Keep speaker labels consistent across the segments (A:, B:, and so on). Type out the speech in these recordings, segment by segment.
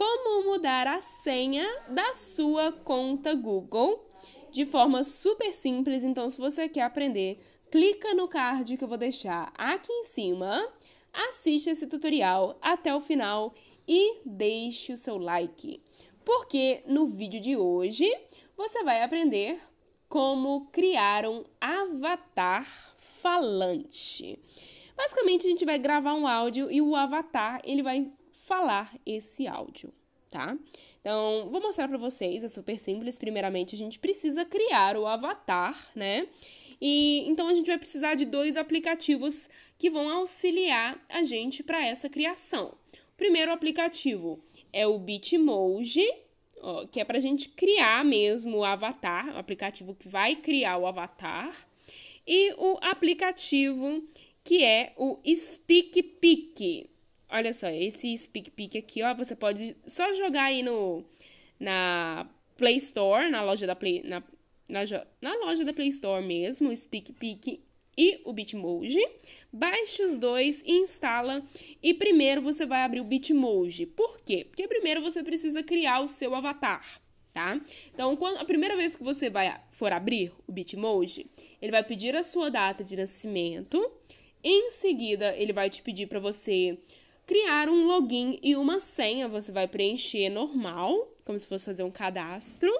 A: como mudar a senha da sua conta Google de forma super simples. Então, se você quer aprender, clica no card que eu vou deixar aqui em cima, assiste esse tutorial até o final e deixe o seu like. Porque no vídeo de hoje você vai aprender como criar um avatar falante. Basicamente, a gente vai gravar um áudio e o avatar ele vai falar esse áudio, tá? Então, vou mostrar para vocês, é super simples. Primeiramente, a gente precisa criar o avatar, né? E então a gente vai precisar de dois aplicativos que vão auxiliar a gente para essa criação. O primeiro aplicativo é o Bitmoji, ó, que é para a gente criar mesmo o avatar, o aplicativo que vai criar o avatar, e o aplicativo que é o SpeakPic. Olha só, esse Speak Pick aqui, ó, você pode só jogar aí no na Play Store, na loja da Play, na, na, na loja da Play Store mesmo, o Speak Pick e o Bitmoji. Baixe os dois, instala e primeiro você vai abrir o Bitmoji. Por quê? Porque primeiro você precisa criar o seu avatar, tá? Então, quando, a primeira vez que você vai for abrir o Bitmoji, ele vai pedir a sua data de nascimento. Em seguida, ele vai te pedir para você criar um login e uma senha. Você vai preencher normal, como se fosse fazer um cadastro.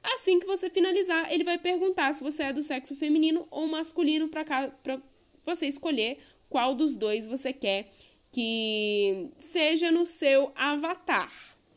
A: Assim que você finalizar, ele vai perguntar se você é do sexo feminino ou masculino para você escolher qual dos dois você quer que seja no seu avatar,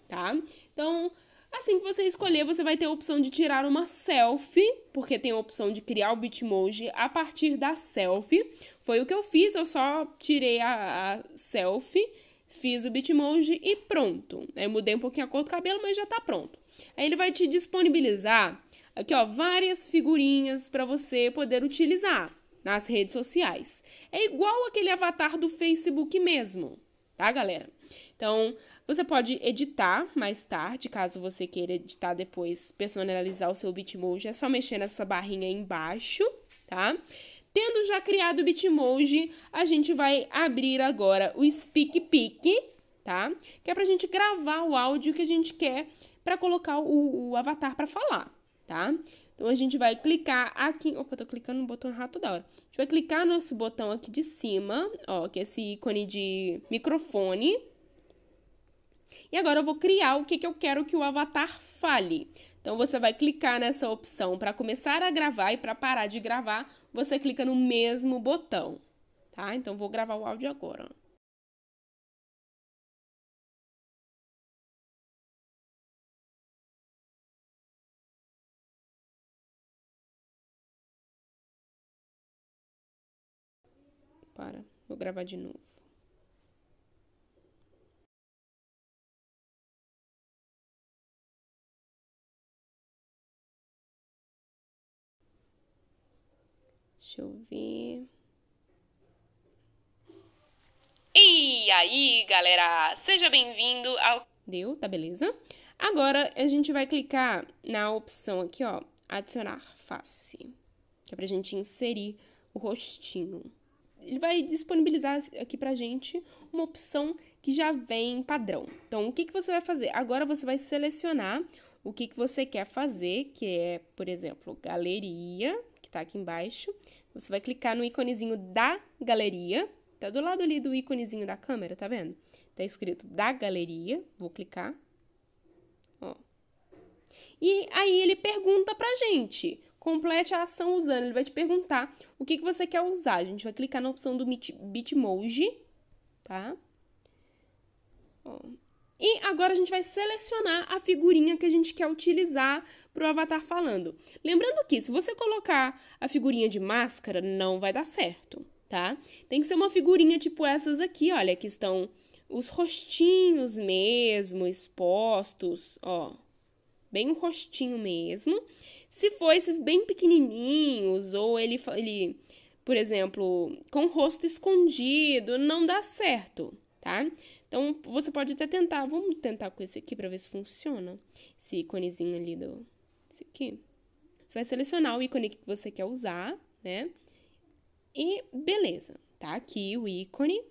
A: tá? Então, Assim que você escolher, você vai ter a opção de tirar uma selfie, porque tem a opção de criar o Bitmoji a partir da selfie. Foi o que eu fiz, eu só tirei a, a selfie, fiz o Bitmoji e pronto. Eu mudei um pouquinho a cor do cabelo, mas já tá pronto. Aí ele vai te disponibilizar aqui, ó, várias figurinhas para você poder utilizar nas redes sociais. É igual aquele avatar do Facebook mesmo, tá, galera? Então, você pode editar mais tarde, caso você queira editar depois, personalizar o seu Bitmoji, é só mexer nessa barrinha aí embaixo, tá? Tendo já criado o Bitmoji, a gente vai abrir agora o SpeakPic, tá? Que é pra gente gravar o áudio que a gente quer para colocar o, o avatar para falar, tá? Então a gente vai clicar aqui, opa, tô clicando no botão errado da hora. A gente vai clicar nesse botão aqui de cima, ó, que é esse ícone de microfone, e agora eu vou criar o que, que eu quero que o avatar fale. Então você vai clicar nessa opção para começar a gravar e para parar de gravar, você clica no mesmo botão, tá? Então vou gravar o áudio agora. Para, vou gravar de novo. Deixa eu ver. E aí, galera! Seja bem-vindo ao. Deu, tá beleza? Agora a gente vai clicar na opção aqui, ó, adicionar face, que é pra gente inserir o rostinho. Ele vai disponibilizar aqui pra gente uma opção que já vem padrão. Então, o que, que você vai fazer? Agora você vai selecionar o que, que você quer fazer, que é, por exemplo, galeria, que tá aqui embaixo. Você vai clicar no íconezinho da galeria, tá do lado ali do íconezinho da câmera, tá vendo? Tá escrito da galeria, vou clicar. Ó. E aí ele pergunta pra gente, complete a ação usando, ele vai te perguntar o que, que você quer usar. A gente vai clicar na opção do Bitmoji, tá? Ó agora a gente vai selecionar a figurinha que a gente quer utilizar para o avatar falando. Lembrando que se você colocar a figurinha de máscara, não vai dar certo, tá? Tem que ser uma figurinha tipo essas aqui, olha, que estão os rostinhos mesmo expostos, ó. Bem o rostinho mesmo. Se for esses bem pequenininhos ou ele, ele por exemplo, com o rosto escondido, não dá certo, tá? Então, você pode até tentar. Vamos tentar com esse aqui para ver se funciona. Esse íconezinho ali do... Esse aqui. Você vai selecionar o ícone que você quer usar, né? E beleza. Tá aqui o ícone.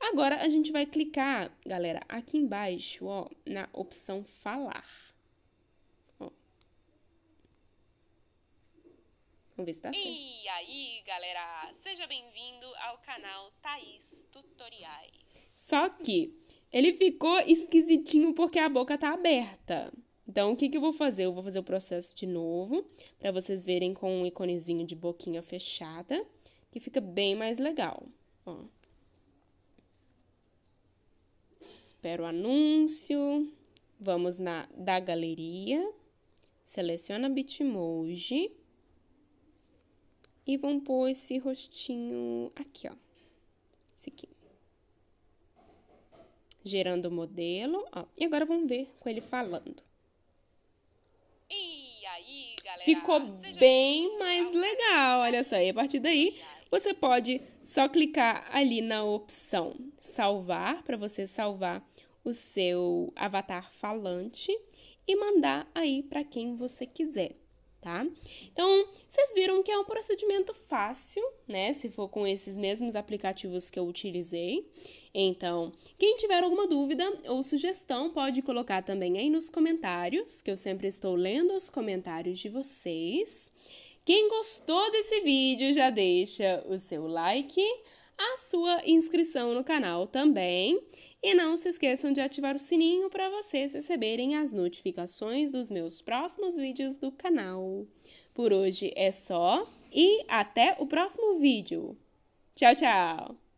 A: Agora, a gente vai clicar, galera, aqui embaixo, ó, na opção falar. Vamos ver se tá certo. E aí, galera! Seja bem-vindo ao canal Thaís Tutoriais. Só que ele ficou esquisitinho porque a boca tá aberta. Então, o que, que eu vou fazer? Eu vou fazer o processo de novo, para vocês verem com um iconezinho de boquinha fechada, que fica bem mais legal. Ó. Espero o anúncio. Vamos na da galeria. Seleciona Bitmoji. E vão pôr esse rostinho aqui, ó. Esse aqui. Gerando o modelo, ó. E agora vamos ver com ele falando. E aí, galera? Ficou bem mais legal, olha só. E a partir daí, você pode só clicar ali na opção salvar, para você salvar o seu avatar falante e mandar aí para quem você quiser tá? Então, vocês viram que é um procedimento fácil, né? Se for com esses mesmos aplicativos que eu utilizei. Então, quem tiver alguma dúvida ou sugestão, pode colocar também aí nos comentários, que eu sempre estou lendo os comentários de vocês. Quem gostou desse vídeo, já deixa o seu like, a sua inscrição no canal também. E não se esqueçam de ativar o sininho para vocês receberem as notificações dos meus próximos vídeos do canal. Por hoje é só e até o próximo vídeo. Tchau, tchau!